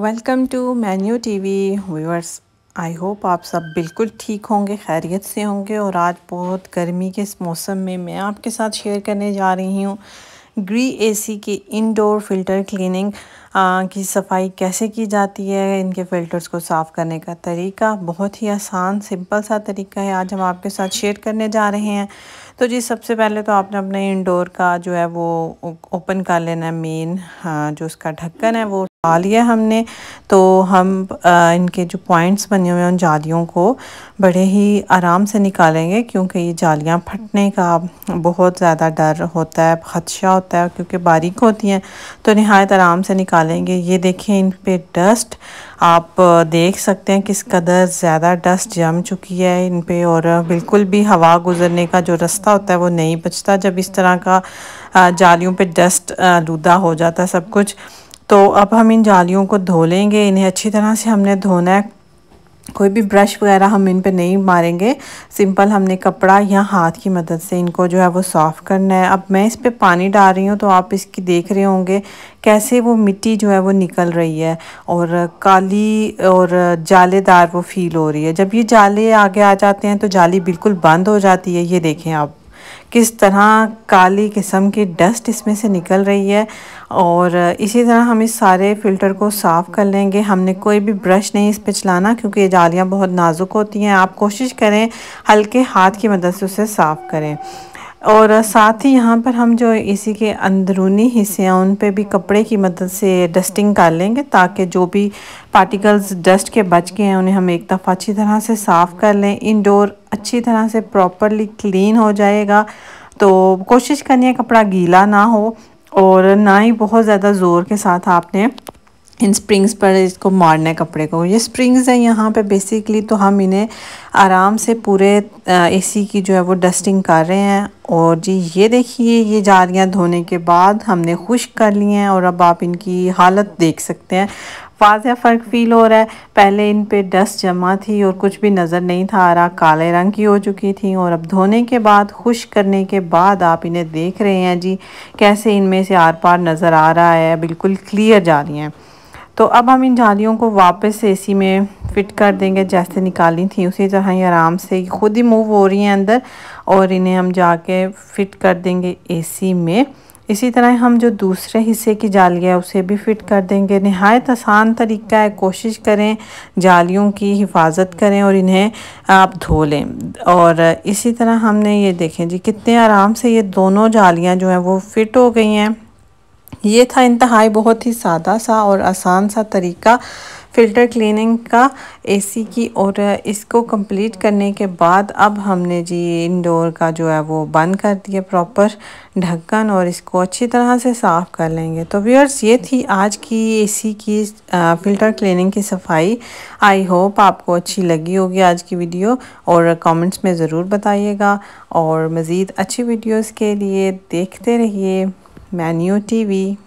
Welcome to T TV viewers I hope आप सब बिल्कुल ठीक होंगे खैरियत से होंगे और आज बहुत गर्मी के इस मौसम में मैं आपके साथ शेयर करने जा रही हूँ ग्री एसी की इंडोर फ़िल्टर क्लीनिंग की सफाई कैसे की जाती है इनके फ़िल्टर्स को साफ़ करने का तरीका बहुत ही आसान सिंपल सा तरीका है आज हम आपके साथ शेयर करने जा रहे हैं तो जी सबसे पहले तो आपने अपने इंडोर का जो है वो ओपन कर लेना है मेन हाँ, जो उसका ढक्कन है वो आ लिया हमने तो हम आ, इनके जो पॉइंट्स बने हुए हैं उन जालियों को बड़े ही आराम से निकालेंगे क्योंकि ये जालियाँ फटने का बहुत ज़्यादा डर होता है ख़दशा होता है क्योंकि बारीक होती हैं तो नहायत आराम से निकालेंगे ये देखें इन पर डस्ट आप देख सकते हैं किस कदर ज़्यादा डस्ट जम चुकी है इन पर और बिल्कुल भी हवा गुजरने का जो रास्ता होता है वो नहीं बचता जब इस तरह का जालियों पर डस्ट आलूदा हो जाता है सब कुछ तो अब हम इन जालियों को धो लेंगे इन्हें अच्छी तरह से हमने धोना है कोई भी ब्रश वगैरह हम इन पे नहीं मारेंगे सिंपल हमने कपड़ा या हाथ की मदद से इनको जो है वो साफ़ करना है अब मैं इस पे पानी डाल रही हूँ तो आप इसकी देख रहे होंगे कैसे वो मिट्टी जो है वो निकल रही है और काली और जालेदार वो फील हो रही है जब ये जाले आगे आ जाते हैं तो जाली बिल्कुल बंद हो जाती है ये देखें आप किस तरह काली किस्म की डस्ट इसमें से निकल रही है और इसी तरह हम इस सारे फ़िल्टर को साफ़ कर लेंगे हमने कोई भी ब्रश नहीं इस पर चलाना क्योंकि ये जालियाँ बहुत नाजुक होती हैं आप कोशिश करें हल्के हाथ की मदद से उसे साफ़ करें और साथ ही यहाँ पर हम जो इसी के अंदरूनी हिस्से हैं उन पे भी कपड़े की मदद से डस्टिंग कर लेंगे ताकि जो भी पार्टिकल्स डस्ट के बच गए हैं उन्हें हम एक दफ़ा अच्छी तरह से साफ़ कर लें इंडोर अच्छी तरह से प्रॉपरली क्लीन हो जाएगा तो कोशिश करनी है कपड़ा गीला ना हो और ना ही बहुत ज़्यादा ज़ोर के साथ आपने इन स्प्रिंग्स पर इसको मारना है कपड़े को ये स्प्रिंग्स हैं यहाँ पे बेसिकली तो हम इन्हें आराम से पूरे एसी की जो है वो डस्टिंग कर रहे हैं और जी ये देखिए ये जालियाँ धोने के बाद हमने खुश कर ली हैं और अब आप इनकी हालत देख सकते हैं वाजह फ़र्क फील हो रहा है पहले इन पे डस्ट जमा थी और कुछ भी नज़र नहीं था आ रहा काले रंग की हो चुकी थी और अब धोने के बाद खुश करने के बाद आप इन्हें देख रहे हैं जी कैसे इनमें से आर पार नज़र आ रहा है बिल्कुल क्लियर जा रही हैं तो अब हम इन जालियों को वापस एसी में फिट कर देंगे जैसे निकाली थी उसी तरह ही आराम से खुद ही मूव हो रही हैं अंदर और इन्हें हम जाके फिट कर देंगे एसी में इसी तरह हम जो दूसरे हिस्से की जाली है उसे भी फ़िट कर देंगे नहायत आसान तरीका है कोशिश करें जालियों की हिफाजत करें और इन्हें आप धो लें और इसी तरह हमने ये देखें जी कितने आराम से ये दोनों जालियाँ जो हैं वो फ़िट हो गई हैं ये था इंतहाई बहुत ही सादा सा और आसान सा तरीका फ़िल्टर क्लीनिंग का एसी की और इसको कंप्लीट करने के बाद अब हमने जी इंडोर का जो है वो बंद कर दिया प्रॉपर ढक्कन और इसको अच्छी तरह से साफ़ कर लेंगे तो व्यूअर्स ये थी आज की एसी की फ़िल्टर क्लीनिंग की सफाई आई होप आपको अच्छी लगी होगी आज की वीडियो और कमेंट्स में ज़रूर बताइएगा और मज़ीद अच्छी वीडियोज़ के लिए देखते रहिए Manu TV.